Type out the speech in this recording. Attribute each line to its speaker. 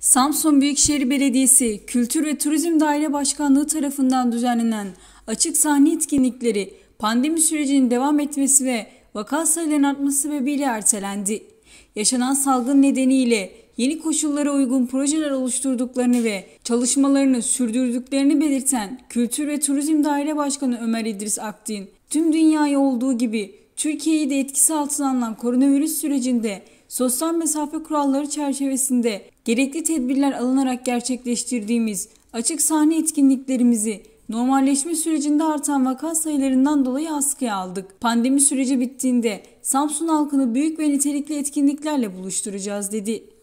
Speaker 1: Samsun Büyükşehir Belediyesi Kültür ve Turizm Daire Başkanlığı tarafından düzenlenen açık sahne etkinlikleri pandemi sürecinin devam etmesi ve vaka sayılarının artması sebebiyle ertelendi. Yaşanan salgın nedeniyle yeni koşullara uygun projeler oluşturduklarını ve çalışmalarını sürdürdüklerini belirten Kültür ve Turizm Daire Başkanı Ömer İdris Aktin, tüm dünyayı olduğu gibi Türkiye'yi de etkisi altına alınan koronavirüs sürecinde sosyal mesafe kuralları çerçevesinde gerekli tedbirler alınarak gerçekleştirdiğimiz açık sahne etkinliklerimizi normalleşme sürecinde artan vaka sayılarından dolayı askıya aldık. Pandemi süreci bittiğinde Samsun halkını büyük ve nitelikli etkinliklerle buluşturacağız dedi.